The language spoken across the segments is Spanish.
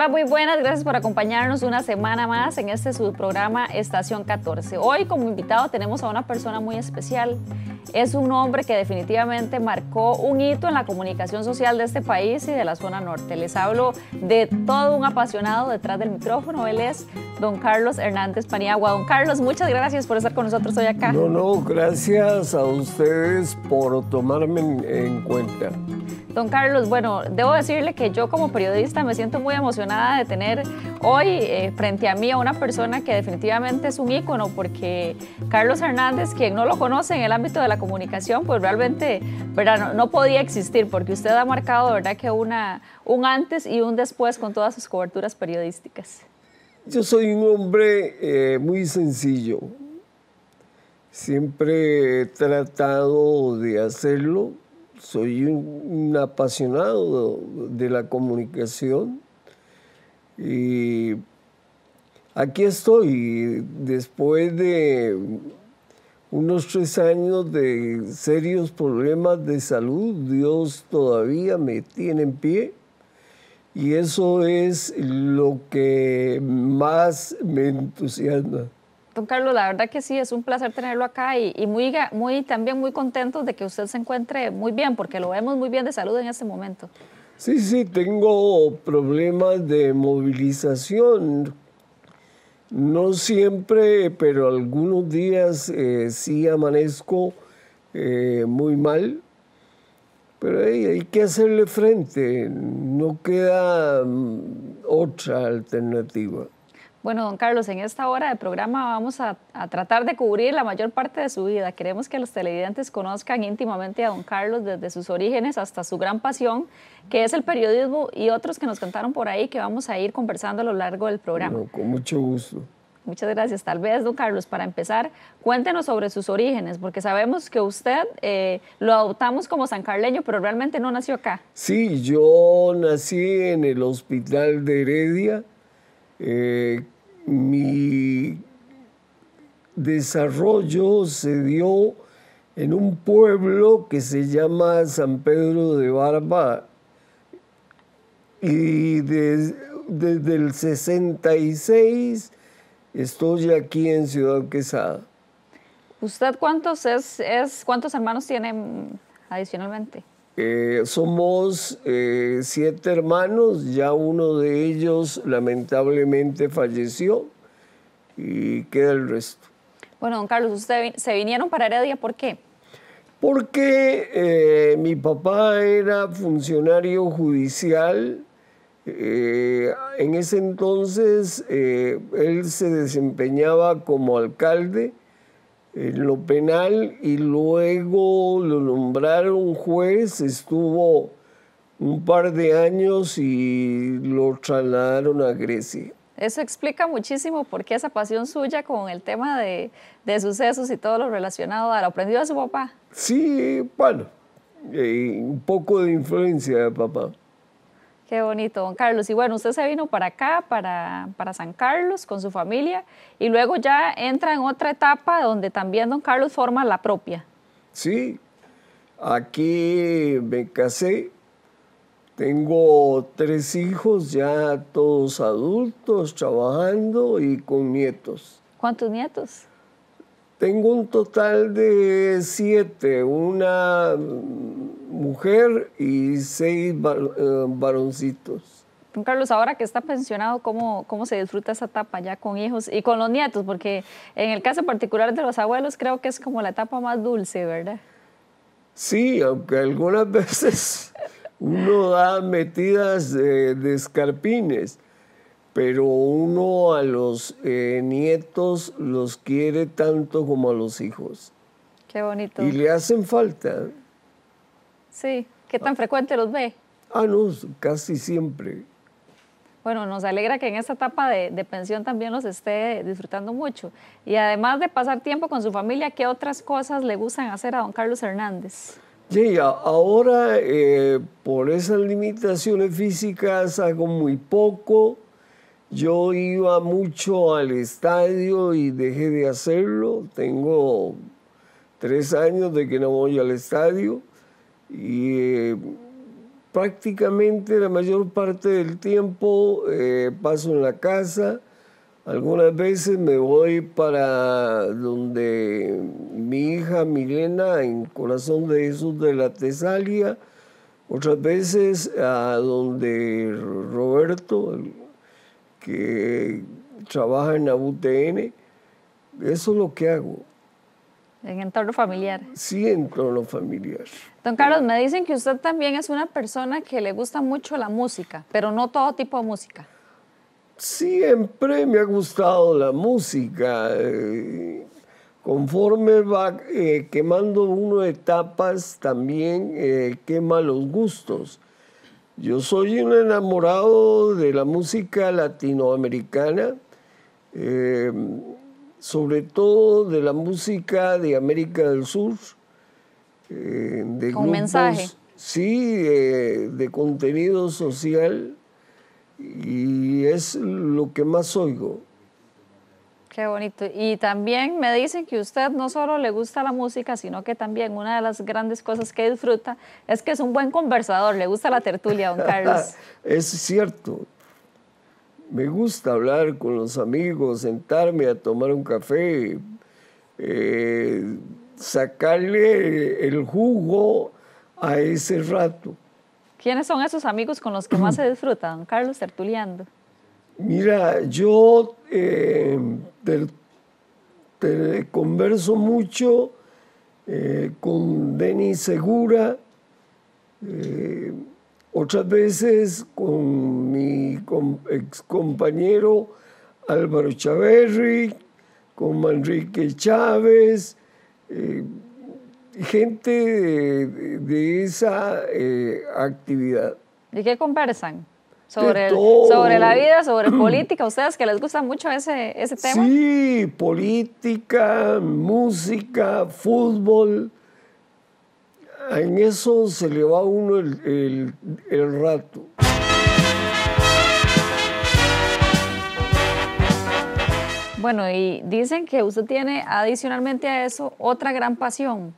Hola, muy buenas. Gracias por acompañarnos una semana más en este subprograma Estación 14. Hoy como invitado tenemos a una persona muy especial. Es un hombre que definitivamente marcó un hito en la comunicación social de este país y de la zona norte. Les hablo de todo un apasionado detrás del micrófono. Él es don Carlos Hernández Paniagua. Don Carlos, muchas gracias por estar con nosotros hoy acá. No, no, gracias a ustedes por tomarme en, en cuenta. Don Carlos, bueno, debo decirle que yo como periodista me siento muy emocionada de tener hoy eh, frente a mí a una persona que definitivamente es un ícono, porque Carlos Hernández, quien no lo conoce en el ámbito de la comunicación, pues realmente No, podía existir, porque usted ha marcado ¿verdad? que un antes y un después con todas sus coberturas periodísticas. Yo soy un hombre eh, muy sencillo. Siempre he tratado de hacerlo soy un, apasionado de la comunicación y aquí estoy después de unos tres años de serios problemas de salud, Dios todavía me tiene en pie y eso es lo que más me entusiasma. Don Carlos, la verdad que sí, es un placer tenerlo acá y, muy, muy, también muy contento de que usted se encuentre muy bien, porque lo vemos muy bien de salud en este momento. Sí, sí, tengo problemas de movilización. No siempre, pero algunos días eh, sí amanezco eh, muy mal. Pero hay que hacerle frente, no queda mm, otra alternativa. Bueno, don Carlos, en esta hora de programa vamos a, tratar de cubrir la mayor parte de su vida. Queremos que los televidentes conozcan íntimamente a don Carlos desde sus orígenes hasta su gran pasión, que es el periodismo y otros que nos contaron por ahí que vamos a ir conversando a lo largo del programa. con mucho gusto. Muchas gracias. Tal vez, don Carlos, para empezar, cuéntenos sobre sus orígenes, porque sabemos que usted eh, lo adoptamos como san carleño, pero realmente no nació acá. Sí, yo nací en el hospital de Heredia eh, mi desarrollo se dio en un pueblo que se llama San Pedro de Barba y desde el 66 estoy aquí en Ciudad Quesada. ¿Usted cuántos es, es cuántos hermanos tiene mm, adicionalmente? Eh, somos eh, siete hermanos, ya uno de ellos lamentablemente falleció y queda el resto. Bueno, don Carlos, ¿ustedes se vinieron para Heredia por qué? Porque eh, mi papá era funcionario judicial. en ese entonces él se desempeñaba como alcalde en eh, lo penal y luego lo nombraron juez, estuvo un par de años y lo trasladaron a Grecia. Eso explica muchísimo por qué esa pasión suya con el tema de, sucesos y todo lo relacionado a lo aprendido de su papá. Sí, bueno, eh, un poco de influencia de papá. Qué bonito, don Carlos. Y bueno, usted se vino para acá, para, para San Carlos, con su familia, y luego ya entra en otra etapa donde también don Carlos forma la propia. Sí, aquí me casé, tengo tres hijos ya todos adultos, trabajando y con nietos. ¿Cuántos nietos? Tengo un total de siete, una mujer y seis eh, varoncitos. Don Carlos, ahora que está pensionado, ¿cómo, ¿cómo se disfruta esa etapa ya con hijos y con los nietos? Porque en el caso particular de los abuelos creo que es como la etapa más dulce, ¿verdad? Sí, aunque algunas veces uno da metidas eh, de escarpines pero uno a los eh, nietos los quiere tanto como a los hijos. Qué bonito. Y le hacen falta. Sí, ¿qué tan frecuente los ve? Ah, no, casi siempre. Bueno, nos alegra que en esta etapa de, de, pensión también los esté disfrutando mucho. Y además de pasar tiempo con su familia, ¿qué otras cosas le gustan hacer a don Carlos Hernández? Sí, ahora eh, por esas limitaciones físicas hago muy poco. Yo iba mucho al estadio y dejé de hacerlo. Tengo tres años de que no voy al estadio y eh, prácticamente la mayor parte del tiempo eh, paso en la casa. Algunas veces me voy para donde mi hija Milena, en Corazón de Jesús de la Tesalia. Otras veces a donde Roberto, que trabaja en la UTN. Eso es lo que hago. En entorno familiar. Sí, en entorno familiar. Don Carlos, me dicen que usted también es una persona que le gusta mucho la música, pero no todo tipo de música. Siempre me ha gustado la música. Eh, conforme va eh, quemando uno etapas, también eh, quema los gustos. Yo soy un enamorado de la música latinoamericana, eh, sobre todo de la música de América del Sur. Eh, de Con mensaje. Sí, de contenido social y es lo que más oigo. Qué bonito. Y también me dicen que usted no solo le gusta la música, sino que también una de las grandes cosas que disfruta es que es un buen conversador. Le gusta la tertulia, don Carlos. es cierto. Me gusta hablar con los amigos, sentarme a tomar un café, eh, sacarle el jugo a ese rato. ¿Quiénes son esos amigos con los que más se disfruta, don Carlos, tertuliando. Mira, yo te, eh, converso mucho eh, con Denis Segura, eh, otras veces con mi ex compañero Álvaro Chaverri, con Manrique Chávez, gente de, de esa actividad. ¿De qué conversan? sobre, sobre la vida, sobre política. Ustedes que les gusta mucho ese, ese tema. Sí, política, música, fútbol. En eso se le va uno el, el rato. Bueno, y dicen que usted tiene adicionalmente a eso otra gran pasión,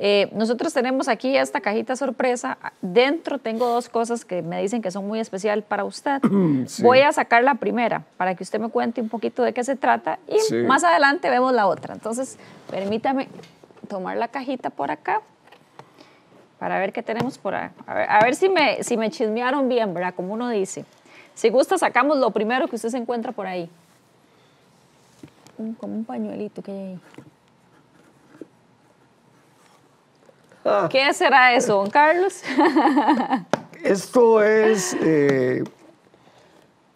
eh, nosotros tenemos aquí esta cajita sorpresa. Dentro tengo dos cosas que me dicen que son muy especial para usted. Voy a sacar la primera para que usted me cuente un poquito de qué se trata y más adelante vemos la otra. Entonces, permítame tomar la cajita por acá para ver qué tenemos por acá. A ver, si, me, si me chismearon bien, ¿verdad? Como uno dice. Si gusta, sacamos lo primero que usted se encuentra por ahí. Como un pañuelito que hay ahí. Ah. ¿Qué será eso, don Carlos? Esto es, eh,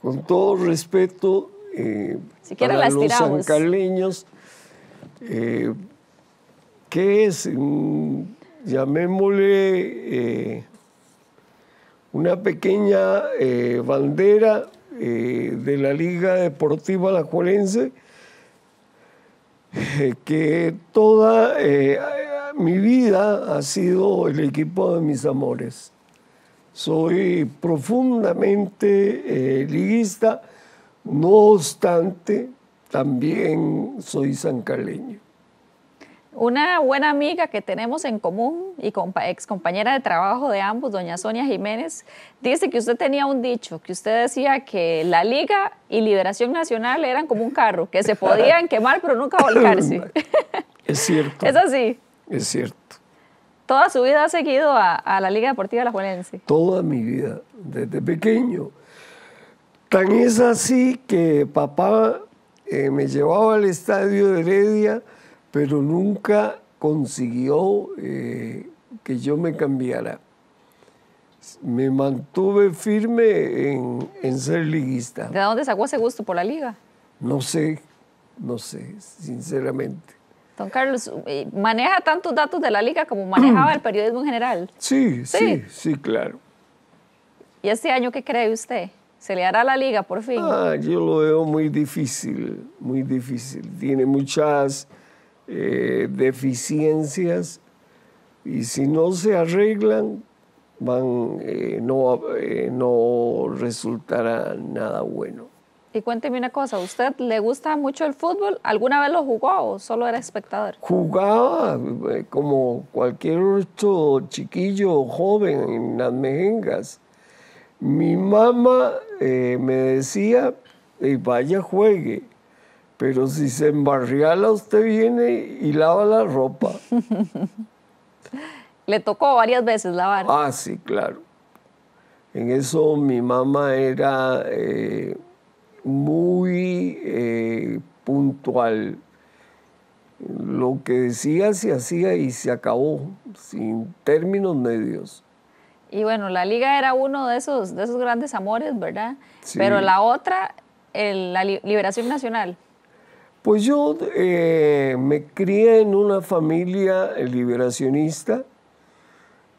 con todo respeto, eh, para los sancarleños, eh, ¿qué es? Mm, llamémosle eh, una pequeña eh, bandera de la Liga Deportiva Alajuelense que toda mi vida ha sido el equipo de mis amores. Soy profundamente eh, liguista, no obstante, también soy zancaleño. Una buena amiga que tenemos en común y ex compañera de trabajo de ambos, doña Sonia Jiménez, dice que usted tenía un dicho, que usted decía que la Liga y Liberación Nacional eran como un carro, que se podían quemar pero nunca volcarse. Es cierto. Es así. Es cierto. ¿Toda su vida ha seguido a, la Liga Deportiva La Juelense? Toda mi vida, desde pequeño. Tan es así que papá eh, me llevaba al estadio de Heredia, pero nunca consiguió eh, que yo me cambiara. Me mantuve firme en, en, ser liguista. ¿De dónde sacó ese gusto por la liga? No sé, no sé, sinceramente. Don Carlos, eh, ¿maneja tantos datos de la liga como manejaba el periodismo en general? Sí, sí, sí, claro. ¿Y este año qué cree usted? ¿Se le hará la liga por fin? Ah, yo lo veo muy difícil, muy difícil. Tiene muchas eh, deficiencias y si no se arreglan, van, eh, no, no resultará nada bueno. Y cuénteme una cosa, ¿usted le gusta mucho el fútbol? ¿Alguna vez lo jugó o solo era espectador? Jugaba eh, como cualquier otro chiquillo joven en las mejengas. Mi mamá eh, me decía, vaya juegue, pero si se embarriala usted viene y lava la ropa. le tocó varias veces lavar. Ah, sí, claro. En eso mi mamá era... Eh, muy eh, puntual. Lo que decía se hacía y se acabó, sin términos medios. Y bueno, la liga era uno de esos, de esos grandes amores, ¿verdad? Pero la otra, la liberación nacional. Pues yo eh, me crié en una familia eh, liberacionista.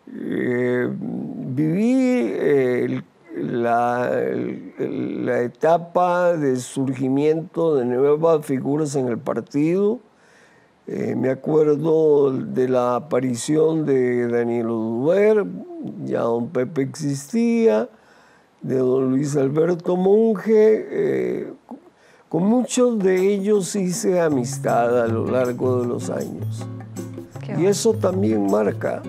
viví el la, la, etapa de surgimiento de nuevas figuras en el partido. Eh, me acuerdo de la aparición de Daniel Oduber, ya don Pepe existía, de don Luis Alberto Monge. Eh, con muchos de ellos hice amistad a lo largo de los años. y eso también marca.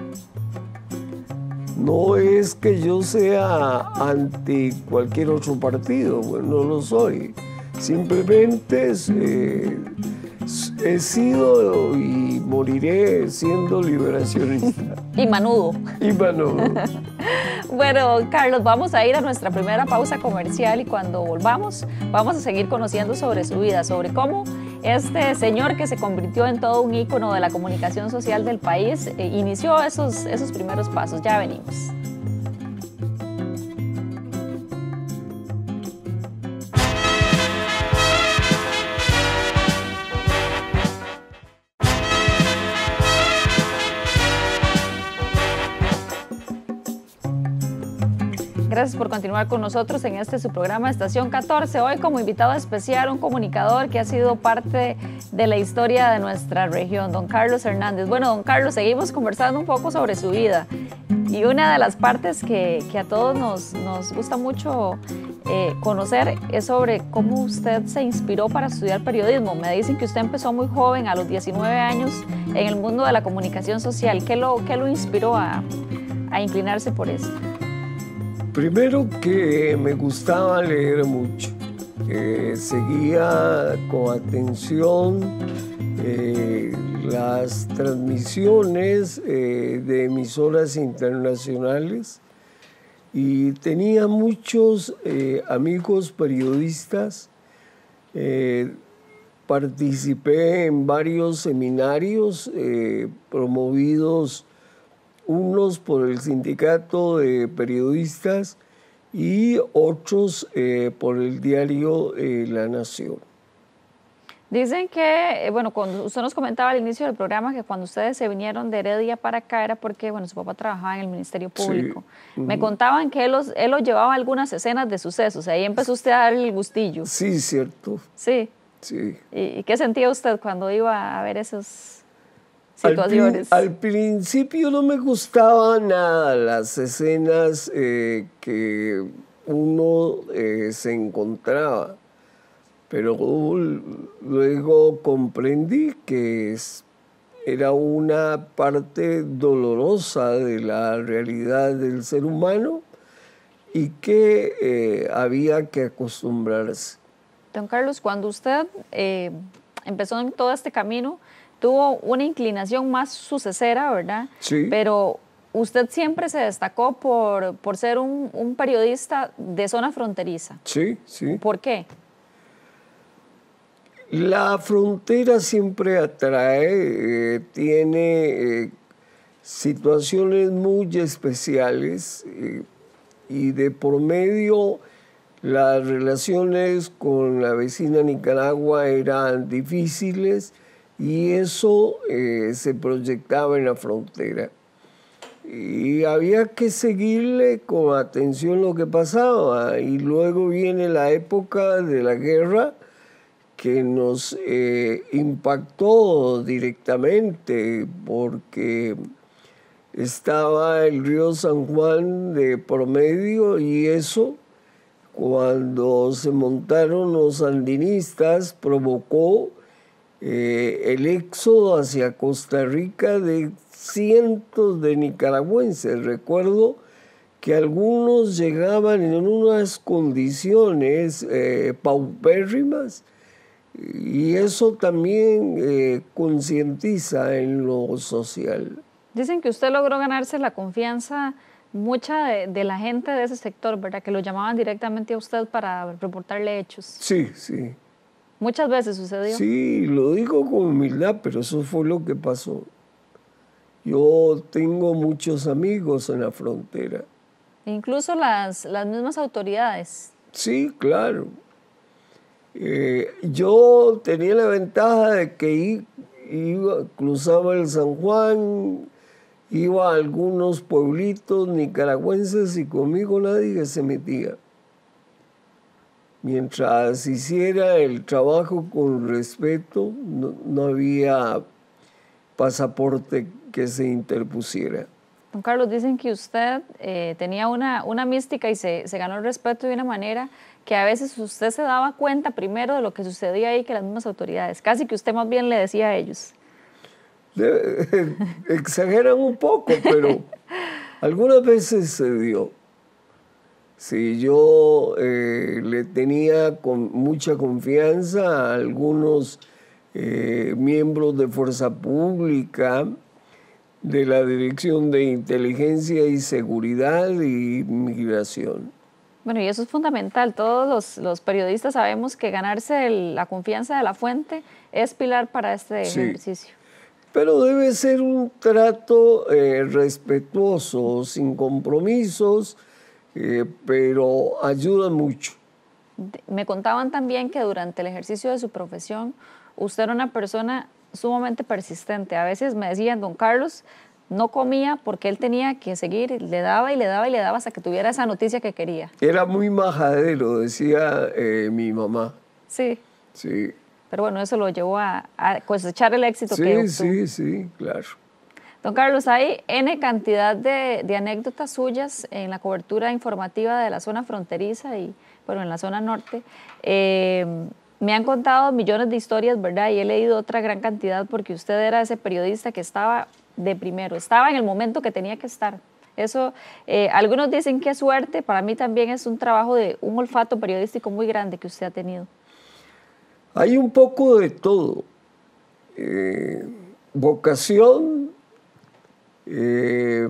No es que yo sea ante cualquier otro partido, bueno, no lo soy. Simplemente eh, he sido y moriré siendo liberacionista. y manudo. Y manudo. bueno, Carlos, vamos a ir a nuestra primera pausa comercial y cuando volvamos vamos a seguir conociendo sobre su vida, sobre cómo este señor que se convirtió en todo un ícono de la comunicación social del país eh, inició esos primeros pasos. Ya venimos. Gracias por continuar con nosotros en este su programa Estación 14. Hoy como invitado especial un comunicador que ha sido parte de la historia de nuestra región, don Carlos Hernández. Bueno, don Carlos, seguimos conversando un poco sobre su vida. Y una de las partes que, a todos nos, gusta mucho eh, conocer es sobre cómo usted se inspiró para estudiar periodismo. Me dicen que usted empezó muy joven, a los 19 años, en el mundo de la comunicación social. ¿Qué lo, lo inspiró a, a inclinarse por eso? Primero que me gustaba leer mucho. Eh, seguía con atención eh, las transmisiones eh, de emisoras internacionales y tenía muchos amigos periodistas. participé en varios seminarios promovidos unos por el sindicato de periodistas y otros eh, por el diario eh, La Nación. Dicen que, eh, bueno, cuando usted nos comentaba al inicio del programa que cuando ustedes se vinieron de Heredia para acá era porque, bueno, su papá trabajaba en el Ministerio Público. Me contaban que él los, los llevaba a algunas escenas de sucesos, ahí empezó usted a dar el gustillo. Sí, cierto. Sí. Sí. y qué sentía usted cuando iba a ver esos al, principio no me gustaban nada las escenas eh, que uno eh, se encontraba, pero luego comprendí que era una parte dolorosa de la realidad del ser humano y que eh, había que acostumbrarse. Don Carlos, cuando usted empezó en todo este camino, tuvo una inclinación más sucesera, ¿verdad? Sí. Pero usted siempre se destacó por, por ser un, periodista de zona fronteriza. Sí, sí. ¿Por qué? La frontera siempre atrae, eh, tiene eh, situaciones muy especiales eh, y de por medio las relaciones con la vecina Nicaragua eran difíciles y eso eh, se proyectaba en la frontera. Y había que seguirle con atención lo que pasaba. Y luego viene la época de la guerra que nos eh, impactó directamente porque estaba el río San Juan de promedio y eso, cuando se montaron los sandinistas, provocó eh, el éxodo hacia Costa Rica de cientos de nicaragüenses. Recuerdo que algunos llegaban en unas condiciones eh, paupérrimas y eso también eh, concientiza en lo social. Dicen que usted logró ganarse la confianza mucha de, de, la gente de ese sector, ¿verdad? Que lo llamaban directamente a usted para reportarle hechos. Sí, sí. Muchas veces sucedió. Sí, lo digo con humildad, pero eso fue lo que pasó. Yo tengo muchos amigos en la frontera. Incluso las, las mismas autoridades. Sí, claro. Eh, yo tenía la ventaja de que iba, cruzaba el San Juan, iba a algunos pueblitos nicaragüenses y conmigo nadie se metía mientras hiciera el trabajo con respeto, no, había pasaporte que se interpusiera. Don Carlos, dicen que usted eh, tenía una, una mística y se, se, ganó el respeto de una manera que a veces usted se daba cuenta primero de lo que sucedía ahí que las mismas autoridades, casi que usted más bien le decía a ellos. Exageran un poco, pero algunas veces se dio. Sí, yo eh, le tenía con mucha confianza a algunos eh, miembros de Fuerza Pública, de la Dirección de Inteligencia y Seguridad y Migración. Bueno, y eso es fundamental. Todos los, periodistas sabemos que ganarse la confianza de la fuente es pilar para este ejercicio. Pero debe ser un trato eh, respetuoso, sin compromisos eh, pero ayuda mucho. Me contaban también que durante el ejercicio de su profesión, usted era una persona sumamente persistente. A veces me decían, don Carlos, no comía porque él tenía que seguir, le daba y le daba y le daba hasta que tuviera esa noticia que quería. Era muy majadero, decía eh, mi mamá. Sí. Sí. Pero bueno, eso lo llevó a, cosechar el éxito que que Sí, sí, sí, claro. Don Carlos, hay N cantidad de, anécdotas suyas en la cobertura informativa de la zona fronteriza y, bueno, en la zona norte. Eh, me han contado millones de historias, ¿verdad? Y he leído otra gran cantidad porque usted era ese periodista que estaba de primero, estaba en el momento que tenía que estar. Eso, eh, algunos dicen que es suerte, para mí también es un trabajo de un olfato periodístico muy grande que usted ha tenido. Hay un poco de todo. Eh, vocación, eh,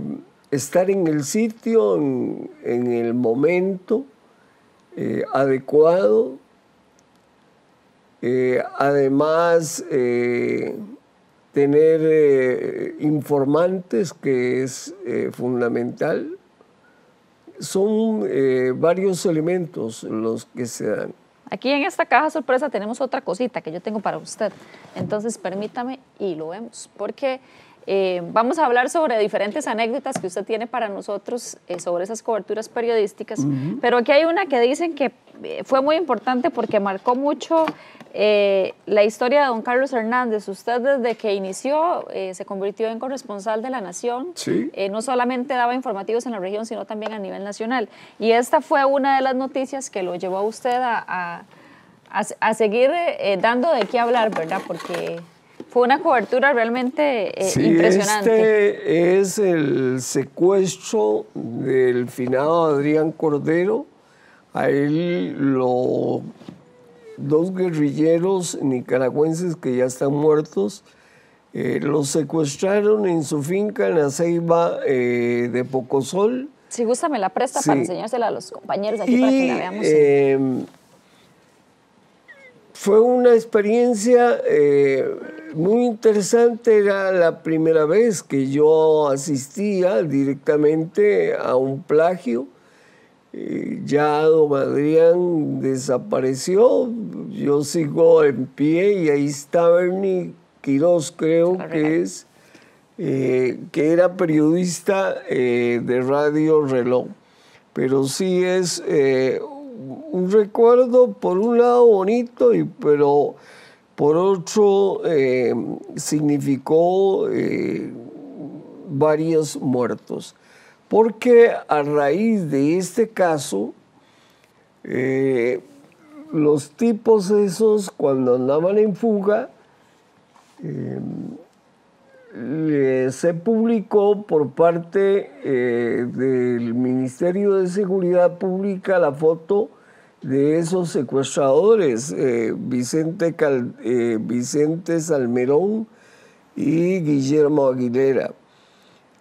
estar en el sitio, en, el momento eh, adecuado. Eh, además, tener informantes, que es fundamental. Son varios elementos los que se dan. Aquí en esta caja sorpresa tenemos otra cosita que yo tengo para usted. Entonces permítame y lo vemos, porque eh, vamos a hablar sobre diferentes anécdotas que usted tiene para nosotros eh, sobre esas coberturas periodísticas, pero aquí hay una que dicen que eh, fue muy importante porque marcó mucho la historia de don Carlos Hernández. Usted desde que inició se convirtió en corresponsal de la Nación, no solamente daba informativos en la región, sino también a nivel nacional. Y esta fue una de las noticias que lo llevó a usted a, a seguir dando de qué hablar, ¿verdad? Porque fue una cobertura realmente eh, impresionante. Este es el secuestro del finado Adrián Cordero. A él lo, dos guerrilleros nicaragüenses que ya están muertos eh, los secuestraron en su finca en la ceiba eh, de Pocosol. Si gusta, me la presta para enseñársela a los compañeros aquí para que la veamos. fue una experiencia muy interesante era la primera vez que yo asistía directamente a un plagio. Eh, ya don Adrián desapareció, yo sigo en pie y ahí está Bernie Quiroz, creo que es, eh, que era periodista eh, de Radio Reloj. Pero sí es un recuerdo, por un lado bonito, y, pero por otro, eh, significó eh, varios muertos, porque a raíz de este caso, eh, los tipos esos, cuando andaban en fuga, se publicó por parte del Ministerio de Seguridad Pública la foto de esos secuestradores, eh, eh, Vicente, Salmerón y Guillermo Aguilera.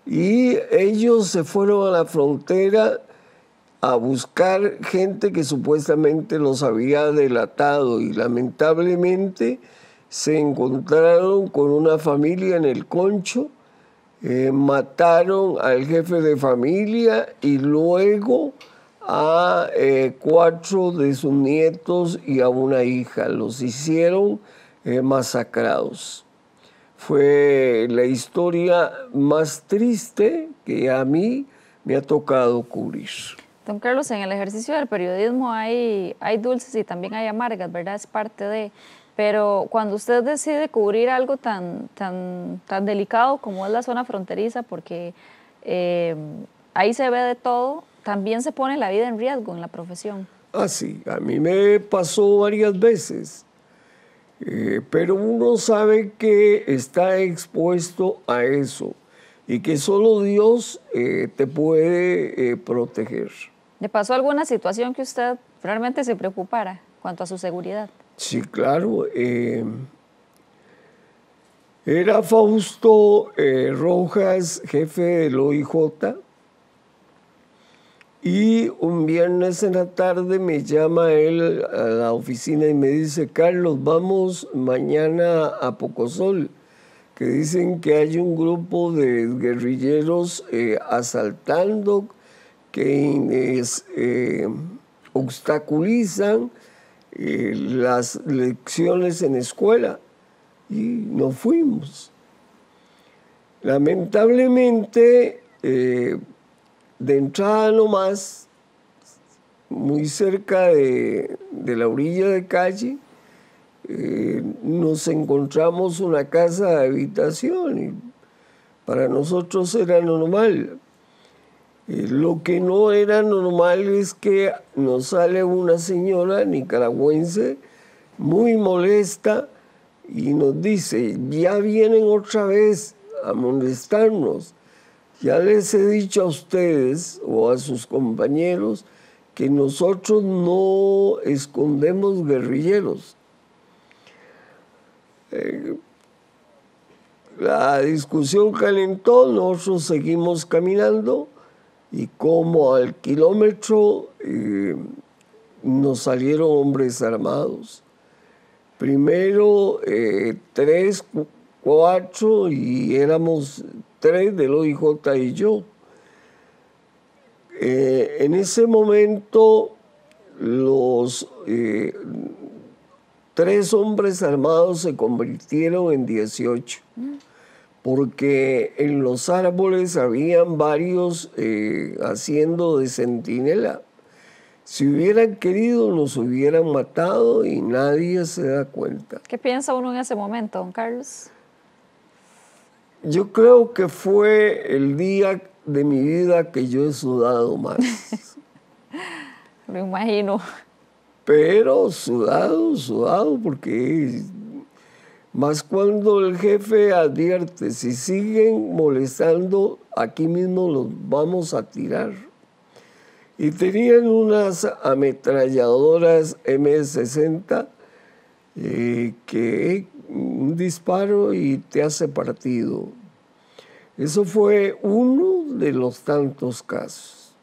Y ellos se fueron a la frontera a buscar gente que supuestamente los había delatado y lamentablemente se encontraron con una familia en el concho, eh, mataron al jefe de familia y luego a eh, cuatro de sus nietos y a una hija. Los hicieron eh, masacrados. Fue la historia más triste que a mí me ha tocado cubrir. Don Carlos, en el ejercicio del periodismo hay, hay dulces y también hay amargas, ¿verdad? Es parte de... Pero cuando usted decide cubrir algo tan, tan, tan delicado como es la zona fronteriza, porque eh, ahí se ve de todo, también se pone la vida en riesgo en la profesión. Ah, sí, a mí me pasó varias veces, eh, pero uno sabe que está expuesto a eso y que solo Dios eh, te puede eh, proteger. ¿Le pasó alguna situación que usted realmente se preocupara cuanto a su seguridad? Sí, claro. Em, era Fausto Rojas, jefe del OIJ y un viernes en la tarde me llama él a la oficina y me dice, Carlos, vamos mañana a Pocosol, que dicen que hay un grupo de guerrilleros eh, asaltando, que eh, obstaculizan eh, las lecciones en escuela. Y nos fuimos. Lamentablemente, de entrada nomás, muy cerca de, la orilla de calle, eh, nos encontramos una casa de habitación y para nosotros era normal. Eh, lo que no era normal es que nos sale una señora nicaragüense muy molesta y nos dice, ya vienen otra vez a molestarnos ya les he dicho a ustedes o a sus compañeros que nosotros no escondemos guerrilleros. Eh, la discusión calentó, nosotros seguimos caminando y como al kilómetro eh, nos salieron hombres armados. Primero eh, tres, cuatro y éramos tres los OIJ y yo. Eh, en ese momento, los eh, tres hombres armados se convirtieron en 18, porque en los árboles habían varios eh, haciendo de centinela. Si hubieran querido, nos hubieran matado y nadie se da cuenta. ¿Qué piensa uno en ese momento, don Carlos? Yo creo que fue el día de mi vida que yo he sudado más. Lo imagino. Pero sudado, sudado, porque más cuando el jefe advierte, si siguen molestando, aquí mismo los vamos a tirar. Y tenían unas ametralladoras M60 eh, que eh, un disparo y te hace partido. Eso fue uno de los tantos casos.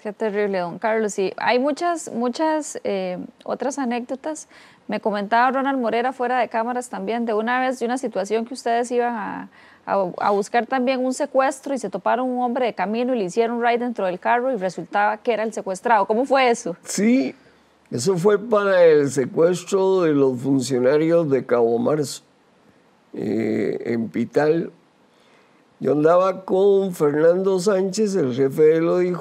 Qué terrible, don Carlos. Y hay muchas, muchas eh, otras anécdotas. Me comentaba Ronald Morera fuera de cámaras también de una vez, de una situación que ustedes iban a, buscar también un secuestro y se toparon un hombre de camino y le hicieron ride dentro del carro y resultaba que era el secuestrado. ¿Cómo fue eso? Sí, eso fue para el secuestro de los funcionarios de Cabo Marzo, eh, en Pital. Yo andaba con Fernando Sánchez, el jefe de OIJ,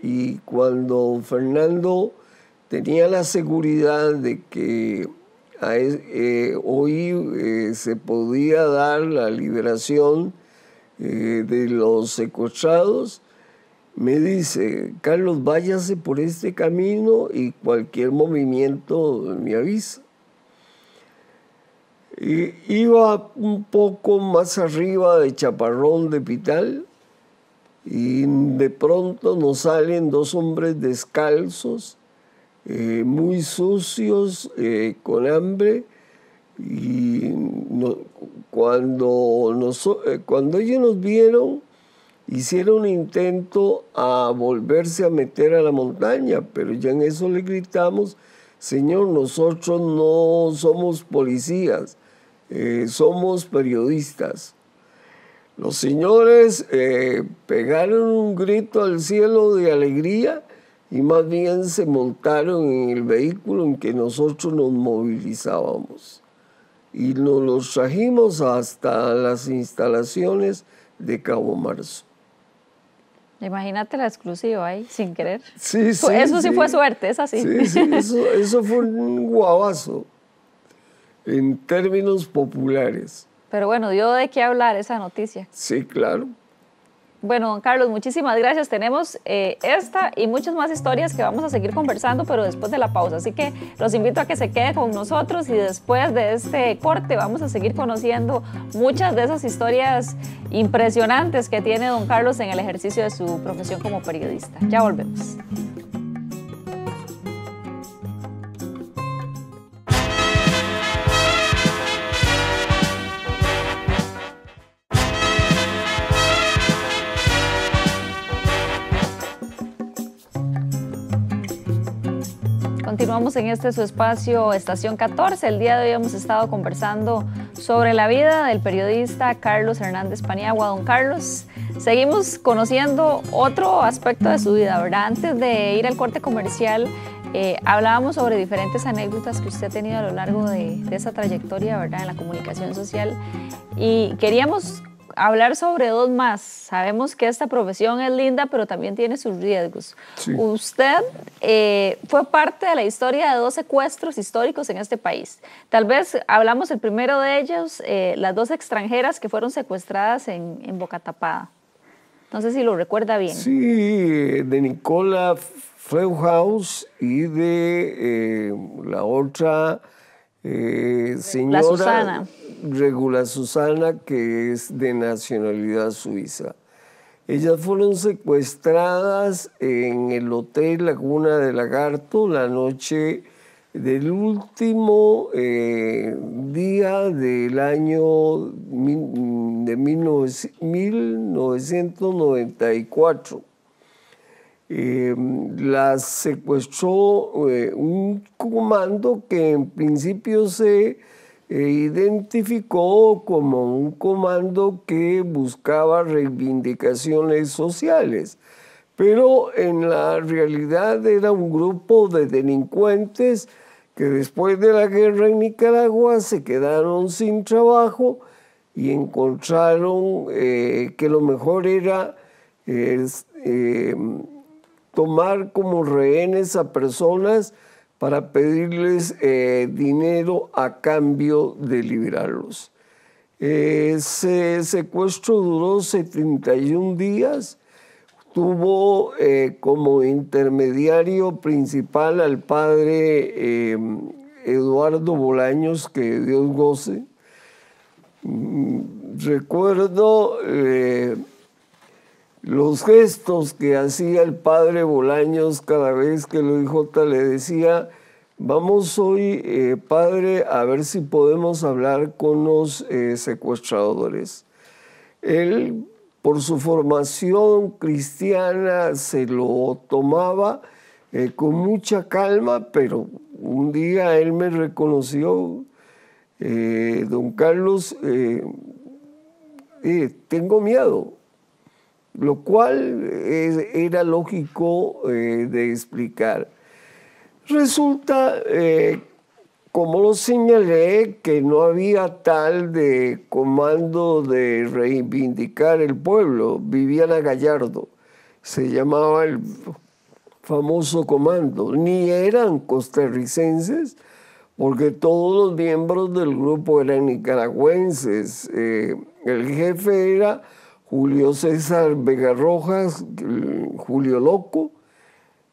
y cuando Fernando tenía la seguridad de que eh, hoy eh, se podía dar la liberación de los secuestrados, me dice, Carlos, váyase por este camino y cualquier movimiento me avisa. Y iba un poco más arriba de Chaparrón de Pital y de pronto nos salen dos hombres descalzos, eh, muy sucios, eh, con hambre. Y cuando, eh, cuando ellos nos vieron, hicieron un intento a volverse a meter a la montaña, pero ya en eso le gritamos, Señor, nosotros no somos policías, eh, somos periodistas. Los señores eh, pegaron un grito al cielo de alegría y más bien se montaron en el vehículo en que nosotros nos movilizábamos. Y nos los trajimos hasta las instalaciones de Cabo Marzo. Imagínate la exclusiva ahí, sin querer. Sí, sí. Eso sí, fue suerte, es así. Sí, sí, eso, eso fue un guabazo en términos populares. Pero bueno, dio de qué hablar esa noticia. Sí, claro. Bueno, don Carlos, muchísimas gracias. Tenemos eh, esta y muchas más historias que vamos a seguir conversando, pero después de la pausa. Así que los invito a que se quede con nosotros y después de este corte vamos a seguir conociendo muchas de esas historias impresionantes que tiene don Carlos en el ejercicio de su profesión como periodista. Ya volvemos. continuamos en este su espacio Estación 14. El día de hoy hemos estado conversando sobre la vida del periodista Carlos Hernández Paniagua. Don Carlos, seguimos conociendo otro aspecto de su vida, ¿verdad? Antes de ir al corte comercial, eh, hablábamos sobre diferentes anécdotas que usted ha tenido a lo largo de, de esa trayectoria, ¿verdad? En la comunicación social. Y queríamos hablar sobre dos más. Sabemos que esta profesión es linda, pero también tiene sus riesgos. Usted eh, fue parte de la historia de dos secuestros históricos en este país. Tal vez hablamos el primero de ellos, eh, las dos extranjeras que fueron secuestradas en, Boca Tapada. No sé si lo recuerda bien. Sí, de Nicola Freuhaus y de eh, la otra eh, señora Susana. Regula Susana, que es de nacionalidad suiza. Ellas fueron secuestradas en el Hotel Laguna de Lagarto la noche del último eh, día del año de 1994 la eh, las secuestró eh, un comando que en principio se eh, identificó como un comando que buscaba reivindicaciones sociales, pero en la realidad era un grupo de delincuentes que después de la guerra en Nicaragua se quedaron sin trabajo y encontraron que lo mejor era tomar como rehenes a personas para pedirles eh, dinero a cambio de liberarlos. Ese secuestro duró 71 días, tuvo eh, como intermediario principal al padre em, Eduardo Bolaños, que Dios goce. Mm, recuerdo eh, los gestos que hacía el padre Bolaños cada vez que el tal, le decía, vamos hoy, eh, padre, a ver si podemos hablar con los eh, secuestradores. Él, por su formación cristiana, se lo tomaba eh, con mucha calma, pero un día él me reconoció, don Carlos, tengo miedo lo cual eh, era lógico eh, de explicar. Resulta, eh, como lo señalé, que no había tal de comando de reivindicar el pueblo. Viviana Gallardo se llamaba el famoso comando. Ni eran costarricenses, porque todos los miembros del grupo eran nicaragüenses. el jefe era Julio César Vega Rojas, Julio Loco.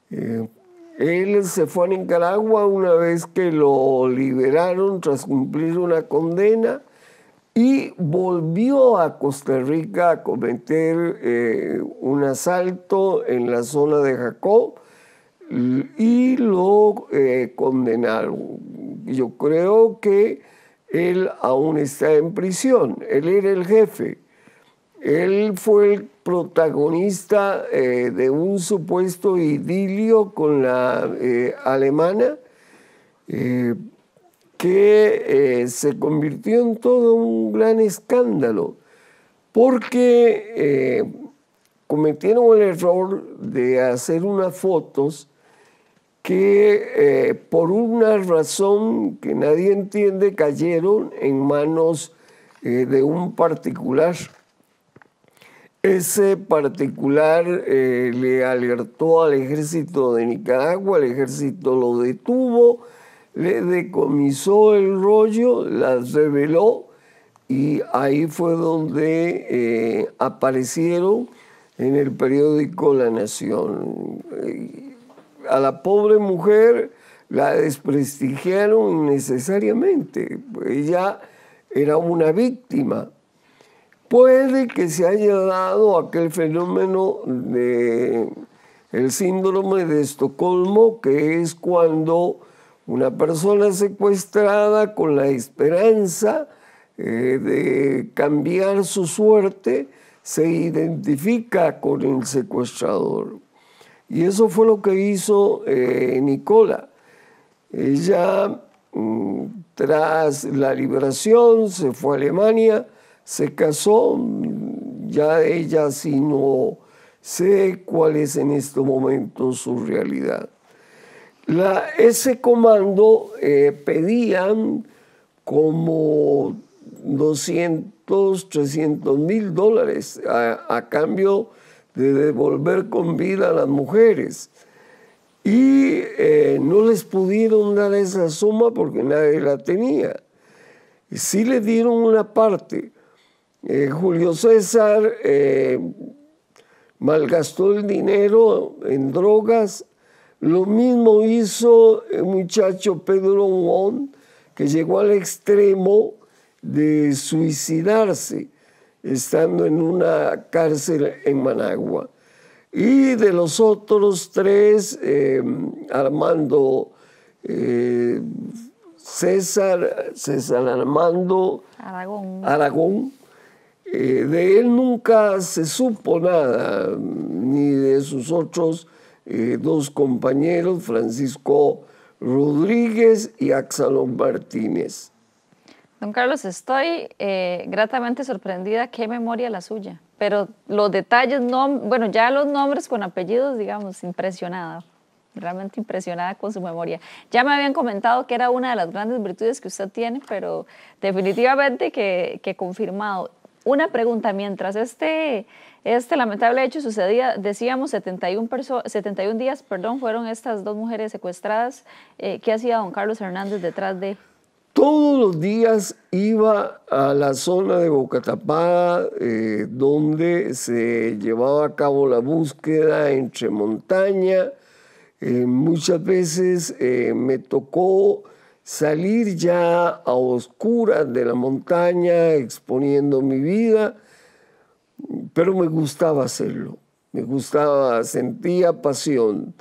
Eh, él se fue a Nicaragua una vez que lo liberaron tras cumplir una condena y volvió a Costa Rica a cometer eh, un asalto en la zona de Jacob y lo eh, condenaron. Yo creo que él aún está en prisión, él era el jefe. Él fue el protagonista eh, de un supuesto idilio con la eh, alemana eh, que se convirtió en todo un gran escándalo porque cometieron el error de hacer unas fotos que por una razón que nadie entiende cayeron en manos de un particular. Ese particular eh, le alertó al ejército de Nicaragua, el ejército lo detuvo, le decomisó el rollo, las reveló y ahí fue donde eh, aparecieron en el periódico La Nación. Eh, a la pobre mujer la desprestigiaron necesariamente, ella era una víctima Puede que se haya dado aquel fenómeno de el síndrome de Estocolmo, que es cuando una persona secuestrada con la esperanza eh, de cambiar su suerte se identifica con el secuestrador. Y eso fue lo que hizo eh, Nicola. Ella, mm, tras la liberación, se fue a Alemania se casó, ya ella sí no sé cuál es en este momento su realidad. ese comando eh, pedían como 200, 300 mil dólares a, cambio de devolver con vida a las mujeres. Y eh, no les pudieron dar esa suma porque nadie la tenía. Sí le dieron una parte, eh, Julio César eh, malgastó el dinero en drogas. Lo mismo hizo el muchacho Pedro Juan, que llegó al extremo de suicidarse estando en una cárcel en Managua. Y de los otros tres, em, Armando eh, César, César Armando Aragón eh, de él nunca se supo nada, ni de sus otros eh, dos compañeros, Francisco Rodríguez y Axalón Martínez. Don Carlos, estoy eh, gratamente sorprendida. Qué memoria la suya. Pero los detalles, bueno, ya los nombres con apellidos, digamos, impresionada. Realmente impresionada con su memoria. Ya me habían comentado que era una de las grandes virtudes que usted tiene, pero definitivamente que, que confirmado. Una pregunta, mientras este, este lamentable hecho sucedía, decíamos 71, 71 días, perdón, fueron estas dos mujeres secuestradas. Eh, ¿Qué hacía don Carlos Hernández detrás de...? Todos los días iba a la zona de Bocatapada, eh, donde se llevaba a cabo la búsqueda entre montaña. Eh, muchas veces me tocó salir ya a oscuras de la montaña exponiendo mi vida, pero me gustaba hacerlo, me gustaba, sentía pasión.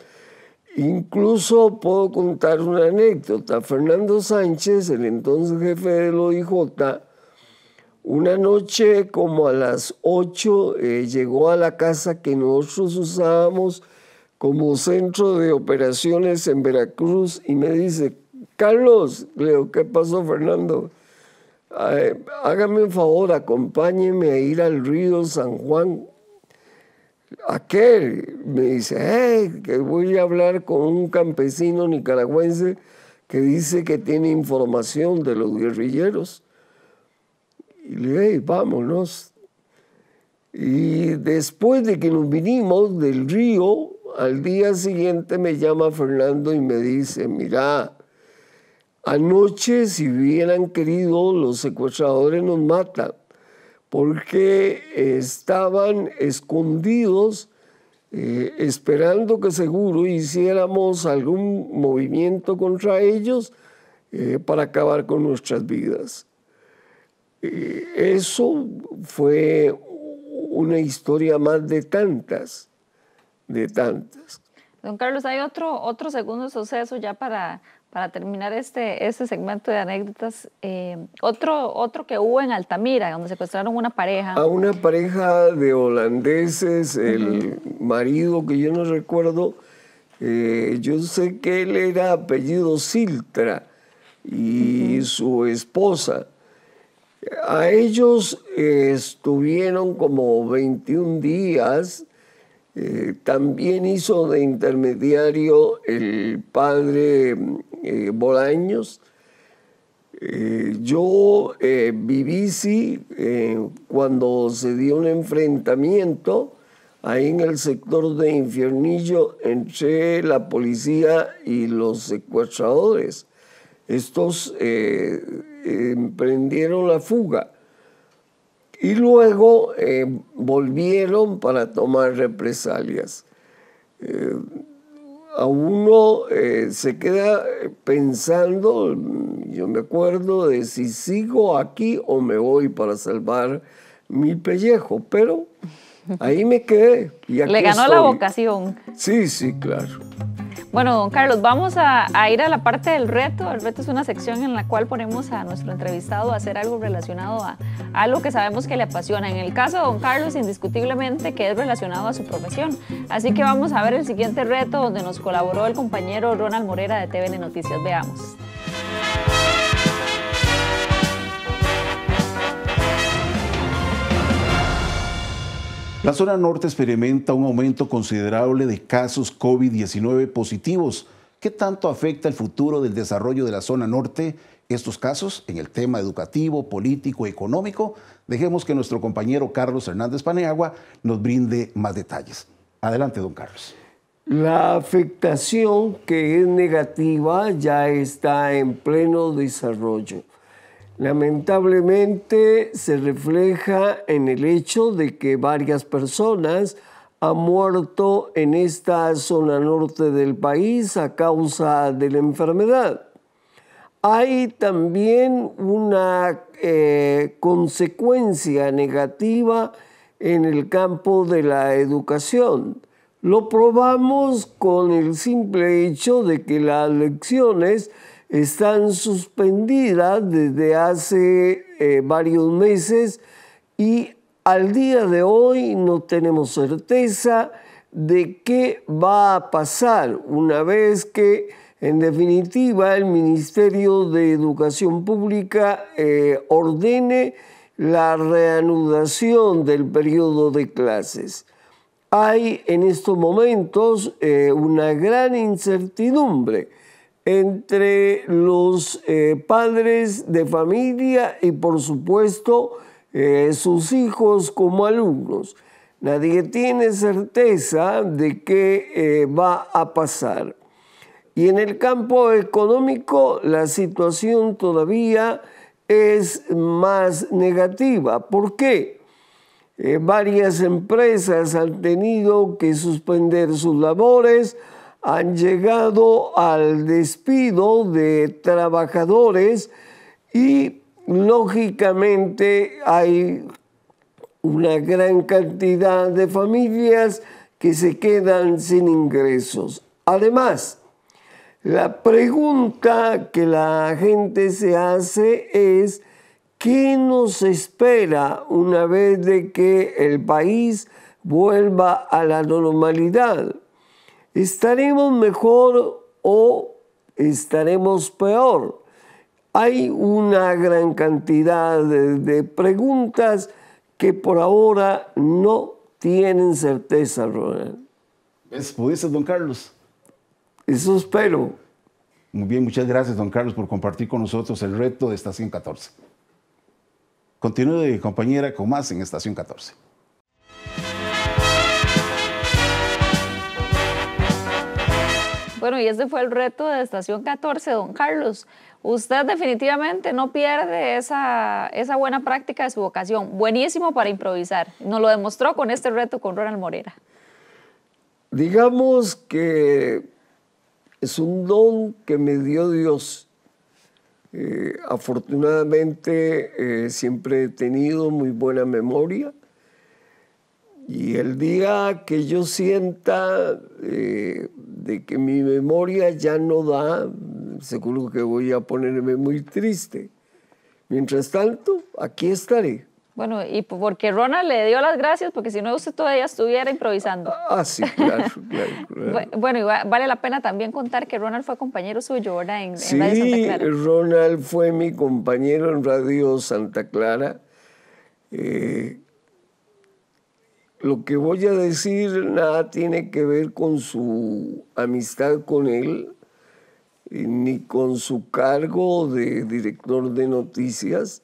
Incluso puedo contar una anécdota. Fernando Sánchez, el entonces jefe de del OIJ, una noche como a las 8 eh, llegó a la casa que nosotros usábamos como centro de operaciones en Veracruz y me dice, Carlos, le digo, ¿qué pasó, Fernando? hágame un favor, acompáñeme a ir al río San Juan. Aquel me dice, hey, eh, que voy a hablar con un campesino nicaragüense que dice que tiene información de los guerrilleros. Y le digo, vámonos. Y después de que nos vinimos del río, al día siguiente me llama Fernando y me dice, mira, Anoche, si hubieran querido, los secuestradores nos matan, porque eh, estaban escondidos eh, esperando que seguro hiciéramos algún movimiento contra ellos eh, para acabar con nuestras vidas. eso fue una historia más de tantas, de tantas. Don Carlos, hay otro, otro segundo suceso ya para, para terminar este, este segmento de anécdotas, eh, otro, otro que hubo en Altamira, donde secuestraron una pareja. A una pareja de holandeses, el marido que yo no recuerdo, eh, yo sé que él era apellido Siltra y su esposa. A ellos eh, estuvieron como 21 días. también hizo de intermediario el padre eh, Bolaños. Eh, yo eh, viví, sí, cuando se dio un enfrentamiento ahí en el sector de Infiernillo entre la policía y los secuestradores. Estos emprendieron la fuga y luego volvieron para tomar represalias a uno eh, se queda eh, pensando, mm, yo me acuerdo de si sigo aquí o me voy para salvar mi pellejo, pero ahí me quedé. Y aquí Le ganó la vocación. Sí, sí, claro. Bueno, don Carlos, vamos a, ir a la parte del reto. El reto es una sección en la cual ponemos a nuestro entrevistado a hacer algo relacionado a, a algo que sabemos que le apasiona. En el caso de don Carlos, indiscutiblemente que es relacionado a su profesión. Así que vamos a ver el siguiente reto donde nos colaboró el compañero Ronald Morera de TVN Noticias. Veamos. La zona norte experimenta un aumento considerable de casos COVID-19 positivos. ¿Qué tanto afecta el futuro del desarrollo de la zona norte estos casos en el tema educativo, político, económico? Dejemos que nuestro compañero Carlos Hernández Paneagua nos brinde más detalles. Adelante, don Carlos. La afectación que es negativa ya está en pleno desarrollo lamentablemente se refleja en el hecho de que varias personas han muerto en esta zona norte del país a causa de la enfermedad. Hay también una eh, consecuencia negativa en el campo de la educación. Lo probamos con el simple hecho de que las lecciones están suspendidas desde hace eh, varios meses y al día de hoy no tenemos certeza de qué va a pasar una vez que en definitiva el Ministerio de Educación Pública eh, ordene la reanudación del periodo de clases. Hay en estos momentos eh, una gran incertidumbre entre los eh, padres de familia y por supuesto eh, sus hijos como alumnos. Nadie tiene certeza de qué eh, va a pasar. Y en el campo económico la situación todavía es más negativa. ¿Por qué? varias empresas han tenido que suspender sus labores, han llegado al despido de trabajadores y lógicamente hay una gran cantidad de familias que se quedan sin ingresos. Además, la pregunta que la gente se hace es, ¿qué nos espera una vez de que el país vuelva a la normalidad? ¿Estaremos mejor o estaremos peor? Hay una gran cantidad de, preguntas que por ahora no tienen certeza, Ronald. Es pudiste, don Carlos. Eso espero. Muy bien, muchas gracias, don Carlos, por compartir con nosotros el reto de Estación 14. Continúe, compañera, con más en Estación 14. Bueno, y ese fue el reto de Estación 14, don Carlos. Usted definitivamente no pierde esa, buena práctica de su vocación. Buenísimo para improvisar. Nos lo demostró con este reto con Ronald Morera. Digamos que es un don que me dio Dios. Eh, afortunadamente eh, siempre he tenido muy buena memoria y el día que yo sienta eh, de que mi memoria ya no da, seguro que voy a ponerme muy triste. Mientras tanto, aquí estaré. Bueno, y porque Ronald le dio las gracias, porque si no, usted todavía estuviera improvisando. Ah, sí, claro, claro. bueno, vale la pena también contar que Ronald fue compañero suyo, ¿verdad? En, Ronald fue mi compañero en Radio Santa Clara. Eh, lo que voy a decir nada tiene que ver con su amistad con él, ni con su cargo de director de noticias,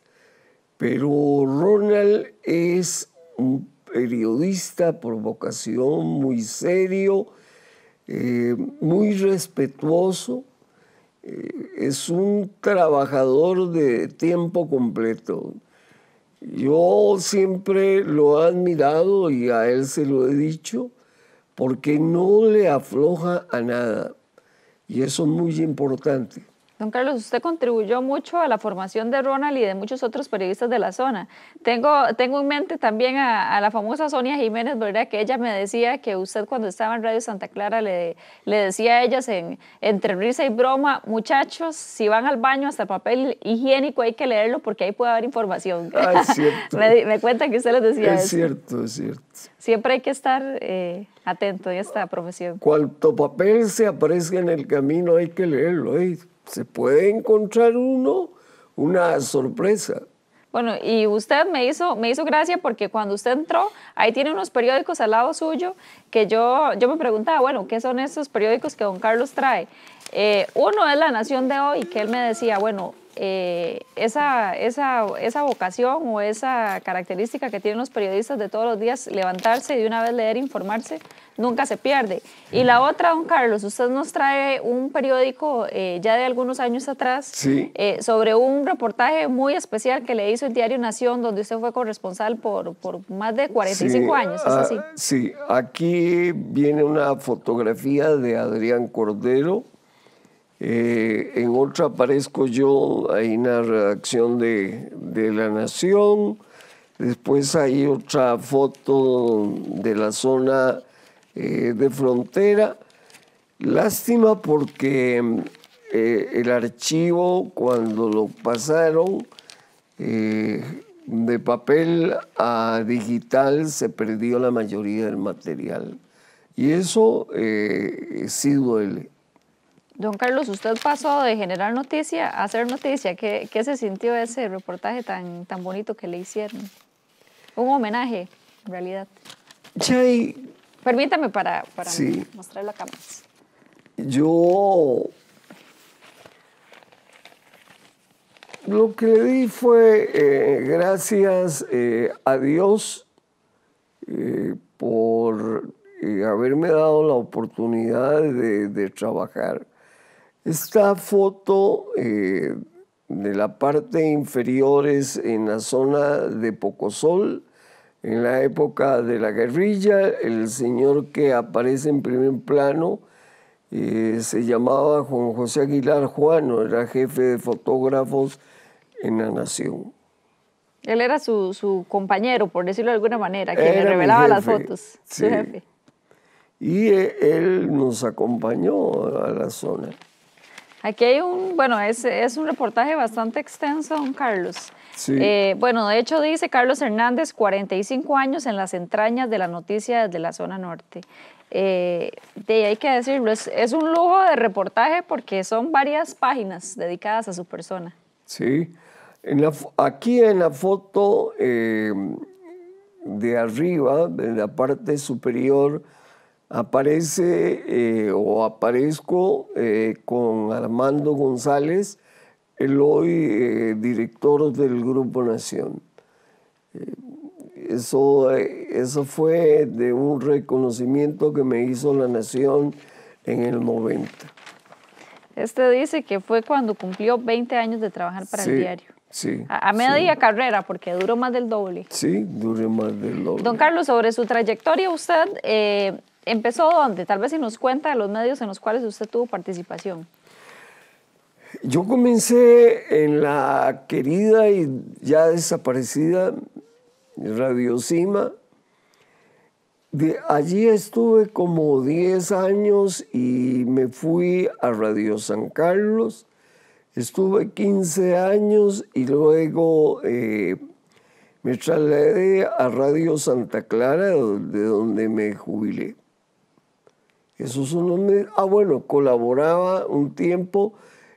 pero Ronald es un periodista por vocación muy serio, eh, muy respetuoso, eh, es un trabajador de tiempo completo. Yo siempre lo he admirado y a él se lo he dicho, porque no le afloja a nada. Y eso es muy importante. Don Carlos, usted contribuyó mucho a la formación de Ronald y de muchos otros periodistas de la zona. Tengo, en mente también a, la famosa Sonia Jiménez, ¿verdad? Que ella me decía que usted cuando estaba en Radio Santa Clara le, decía a ellas en, entre risa y broma, muchachos, si van al baño hasta papel higiénico hay que leerlo porque ahí puede haber información. cierto. me, cuenta que usted les decía es cierto, es cierto. Siempre hay que estar eh, atento a esta profesión. Cuanto papel se aparezca en el camino hay que leerlo, ¿eh? se puede encontrar uno una sorpresa. Bueno, y usted me hizo, me hizo gracia porque cuando usted entró, ahí tiene unos periódicos al lado suyo que yo, yo me preguntaba, bueno, ¿qué son esos periódicos que don Carlos trae? Eh, uno es La Nación de hoy, que él me decía, bueno, eh, esa, esa, vocación o esa característica que tienen los periodistas de todos los días, levantarse y de una vez leer, e informarse, nunca se pierde. Y la otra, don Carlos, usted nos trae un periódico eh, ya de algunos años atrás eh, sobre un reportaje muy especial que le hizo el diario Nación, donde usted fue corresponsal por, más de 45 años. Ah, así? Sí, aquí viene una fotografía de Adrián Cordero eh, en otra aparezco yo, hay una redacción de, La Nación, después hay otra foto de la zona eh, de frontera. Lástima porque eh, el archivo cuando lo pasaron de papel a digital se perdió la mayoría del material. Y eso sí duele. Don Carlos, usted pasó de generar noticia a hacer noticia. ¿Qué, se sintió ese reportaje tan, tan bonito que le hicieron? Un homenaje, en realidad. Permítame para, mostrar la cámara. Yo lo que le di fue eh, gracias eh, a Dios eh, por haberme dado la oportunidad de, de trabajar esta foto eh, de la parte inferior es en la zona de Pocosol, en la época de la guerrilla. El señor que aparece en primer plano eh, se llamaba Juan José Aguilar Juano, era jefe de fotógrafos en la Nación. Él era su, compañero, por decirlo de alguna manera, quien le revelaba las fotos, su jefe. Y eh, él nos acompañó a la zona. Aquí hay un, bueno, es, es un reportaje bastante extenso, don Carlos. Sí. Eh, bueno, de hecho dice Carlos Hernández, 45 años en las entrañas de la noticia desde la zona norte. Eh, hay que decirlo, es, es, un lujo de reportaje porque son varias páginas dedicadas a su persona. Sí, en la, aquí en la foto eh, de arriba, en la parte superior, aparece eh, o aparezco eh, con Armando González, el hoy eh, director del Grupo Nación. Eso, eso fue de un reconocimiento que me hizo la Nación en el 90. Este dice que fue cuando cumplió 20 años de trabajar para el diario. Sí, a, media carrera, porque duró más del doble. Sí, duró más del doble. Don Carlos, sobre su trayectoria, usted empezó dónde? Tal vez si nos cuenta los medios en los cuales usted tuvo participación. Yo comencé en la querida y ya desaparecida Radio Cima. De allí estuve como 10 años y me fui a Radio San Carlos. Estuve 15 años y luego eh, me trasladé a Radio Santa Clara, de donde me jubilé eso son los medios. Ah, bueno, colaboraba un tiempo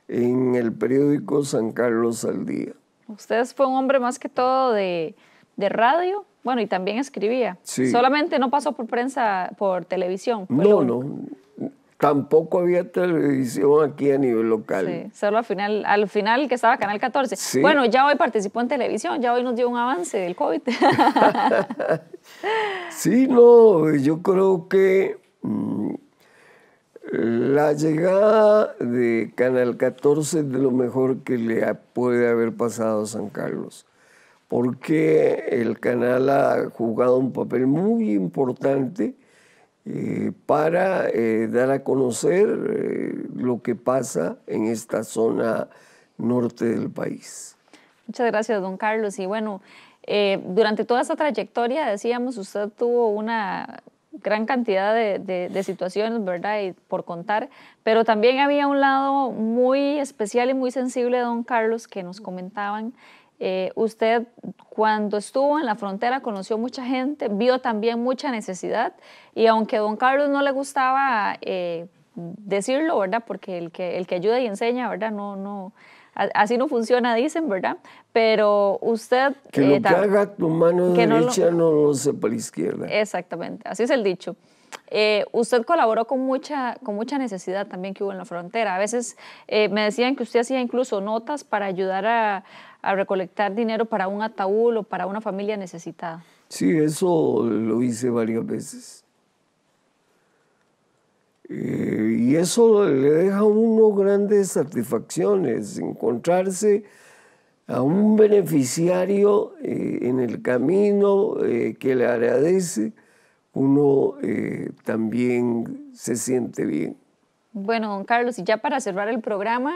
en el periódico San Carlos al Día. Usted fue un hombre más que todo de, radio, bueno, y también escribía. Sí. Solamente no pasó por prensa, por televisión. No, no. Tampoco había televisión aquí a nivel local. Sí, solo al final, al final que estaba Canal 14. Bueno, ya hoy participó en televisión, ya hoy nos dio un avance del COVID. sí, no, yo creo que mm, la llegada de Canal 14 es de lo mejor que le puede haber pasado a San Carlos, porque el canal ha jugado un papel muy importante eh, para eh, dar a conocer eh, lo que pasa en esta zona norte del país. Muchas gracias, don Carlos. Y bueno, durante toda esa trayectoria, decíamos, usted tuvo una gran cantidad de, de, situaciones, ¿verdad? Y por contar, pero también había un lado muy especial y muy sensible de don Carlos que nos comentaban. Eh, usted cuando estuvo en la frontera conoció mucha gente, vio también mucha necesidad y aunque a don Carlos no le gustaba eh, decirlo, ¿verdad? Porque el que, el que ayuda y enseña, ¿verdad? No, no, Así no funciona, dicen, ¿verdad? Pero usted... Que eh, haga tu mano derecha no lo, no lo la izquierda. Exactamente, así es el dicho. Eh, usted colaboró con mucha, con mucha necesidad también que hubo en la frontera. A veces eh, me decían que usted hacía incluso notas para ayudar a, a, recolectar dinero para un ataúd o para una familia necesitada. Sí, eso lo hice varias veces. Eh, y eso le deja a uno grandes satisfacciones, encontrarse a un beneficiario eh, en el camino eh, que le agradece, uno también se siente bien. Bueno, don Carlos, y ya para cerrar el programa,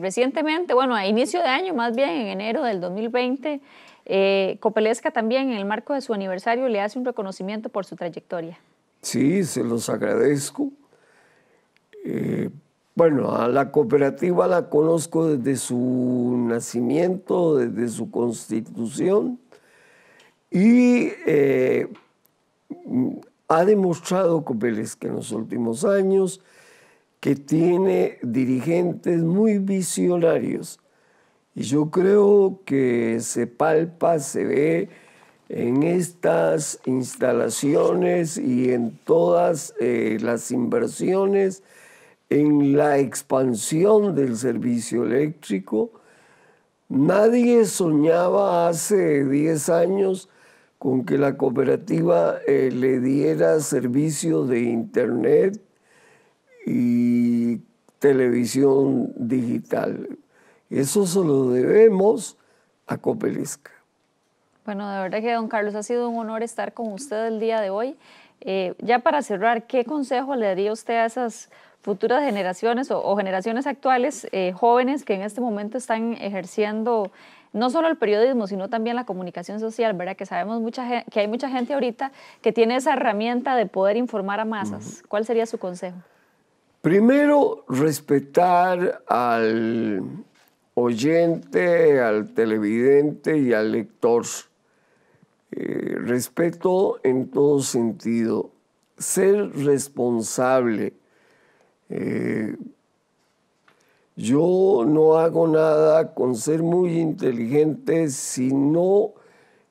recientemente, bueno, a inicio de año, más bien en enero del 2020, Copelesca también, en el marco de su aniversario, le hace un reconocimiento por su trayectoria. Sí, se los agradezco eh, bueno, a la cooperativa la conozco desde su nacimiento, desde su constitución y eh, ha demostrado Copeles que en los últimos años que tiene dirigentes muy visionarios. Y yo creo que se palpa, se ve en estas instalaciones y en todas eh, las inversiones en la expansión del servicio eléctrico, nadie soñaba hace 10 años con que la cooperativa eh, le diera servicio de internet y televisión digital. Eso se lo debemos a Copelesca. Bueno, de verdad que don Carlos ha sido un honor estar con usted el día de hoy. Eh, ya para cerrar, ¿qué consejo le daría usted a esas futuras generaciones o, generaciones actuales, eh, jóvenes que en este momento están ejerciendo no solo el periodismo, sino también la comunicación social, ¿verdad? Que sabemos mucha, que hay mucha gente ahorita que tiene esa herramienta de poder informar a masas. ¿Cuál sería su consejo? Primero, respetar al oyente, al televidente y al lector. Eh, respeto en todo sentido. Ser responsable eh, yo no hago nada con ser muy inteligente si no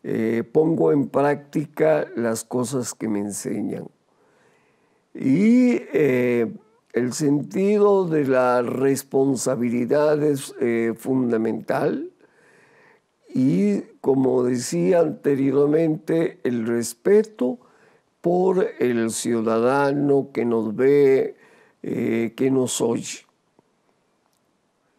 eh, pongo en práctica las cosas que me enseñan. Y eh, el sentido de la responsabilidad es fundamental. Y como decía anteriormente, el respeto por el ciudadano que nos ve, eh, que nos oye.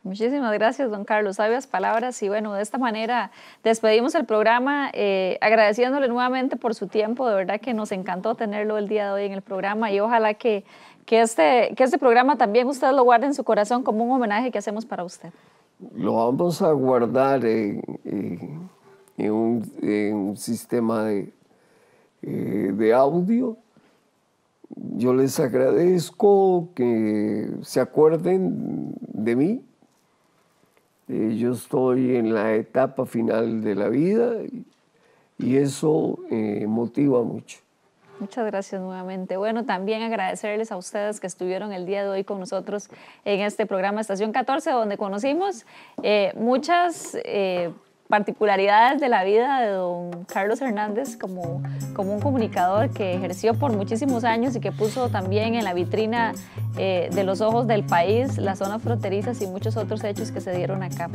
Muchísimas gracias, don Carlos. Sabias palabras. Y bueno, de esta manera despedimos el programa eh, agradeciéndole nuevamente por su tiempo. De verdad que nos encantó tenerlo el día de hoy en el programa y ojalá que, este, que este programa también usted lo guarde en su corazón como un homenaje que hacemos para usted. Lo vamos a guardar en, un, en sistema de, eh, de audio yo les agradezco que se acuerden de mí. Eh, yo estoy en la etapa final de la vida y eso eh, motiva mucho. Muchas gracias nuevamente. Bueno, también agradecerles a ustedes que estuvieron el día de hoy con nosotros en este programa Estación 14, donde conocimos eh, muchas... Eh, particularidades de la vida de don Carlos Hernández como, un comunicador que ejerció por muchísimos años y que puso también en la vitrina eh, de los ojos del país las zonas fronterizas y muchos otros hechos que se dieron acá.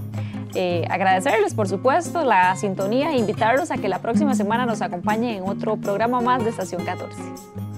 Eh, agradecerles, por supuesto, la sintonía e invitarlos a que la próxima semana nos acompañe en otro programa más de Estación 14.